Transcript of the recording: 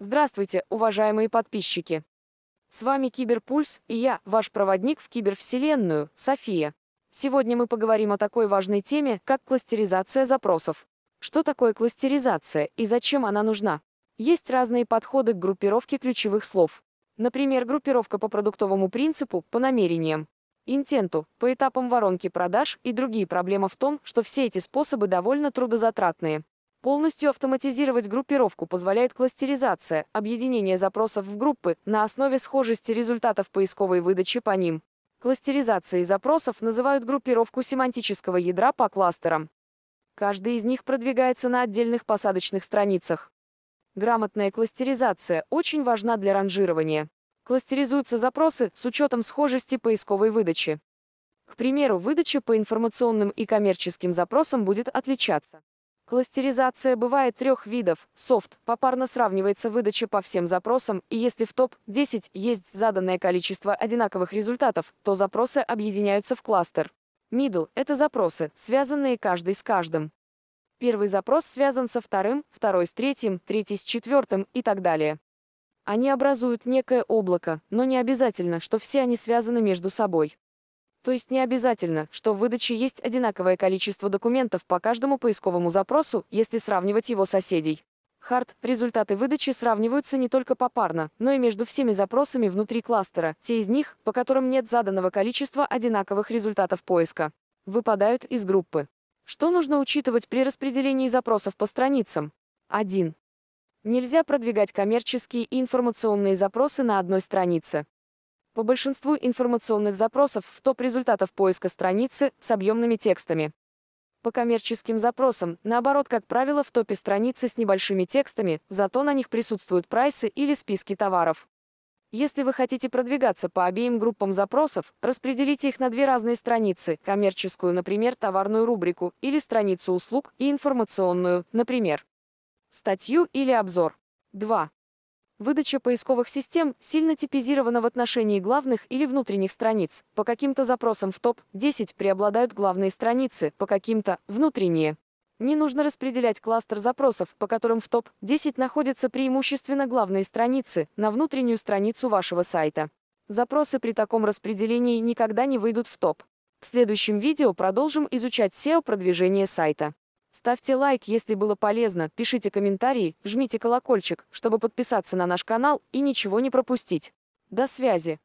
Здравствуйте, уважаемые подписчики! С вами Киберпульс и я, ваш проводник в кибервселенную, София. Сегодня мы поговорим о такой важной теме, как кластеризация запросов. Что такое кластеризация и зачем она нужна? Есть разные подходы к группировке ключевых слов. Например, группировка по продуктовому принципу, по намерениям, интенту, по этапам воронки продаж и другие. Проблема в том, что все эти способы довольно трудозатратные. Полностью автоматизировать группировку позволяет кластеризация, объединение запросов в группы на основе схожести результатов поисковой выдачи по ним. Кластеризацией запросов называют группировку семантического ядра по кластерам. Каждый из них продвигается на отдельных посадочных страницах. Грамотная кластеризация очень важна для ранжирования. Кластеризуются запросы с учетом схожести поисковой выдачи. К примеру, выдача по информационным и коммерческим запросам будет отличаться. Кластеризация бывает трех видов. Софт попарно сравнивается выдача по всем запросам, и если в топ-10 есть заданное количество одинаковых результатов, то запросы объединяются в кластер. Middle – это запросы, связанные каждый с каждым. Первый запрос связан со вторым, второй с третьим, третий с четвертым и так далее. Они образуют некое облако, но не обязательно, что все они связаны между собой. То есть не обязательно, что в выдаче есть одинаковое количество документов по каждому поисковому запросу, если сравнивать его соседей. Харт, результаты выдачи сравниваются не только попарно, но и между всеми запросами внутри кластера, те из них, по которым нет заданного количества одинаковых результатов поиска, выпадают из группы. Что нужно учитывать при распределении запросов по страницам? 1. Нельзя продвигать коммерческие и информационные запросы на одной странице по большинству информационных запросов в топ результатов поиска страницы с объемными текстами. По коммерческим запросам, наоборот, как правило, в топе страницы с небольшими текстами, зато на них присутствуют прайсы или списки товаров. Если вы хотите продвигаться по обеим группам запросов, распределите их на две разные страницы, коммерческую, например, товарную рубрику, или страницу услуг, и информационную, например, статью или обзор. 2. Выдача поисковых систем сильно типизирована в отношении главных или внутренних страниц. По каким-то запросам в топ-10 преобладают главные страницы, по каким-то – внутренние. Не нужно распределять кластер запросов, по которым в топ-10 находятся преимущественно главные страницы, на внутреннюю страницу вашего сайта. Запросы при таком распределении никогда не выйдут в топ. В следующем видео продолжим изучать SEO-продвижение сайта. Ставьте лайк, если было полезно, пишите комментарии, жмите колокольчик, чтобы подписаться на наш канал и ничего не пропустить. До связи!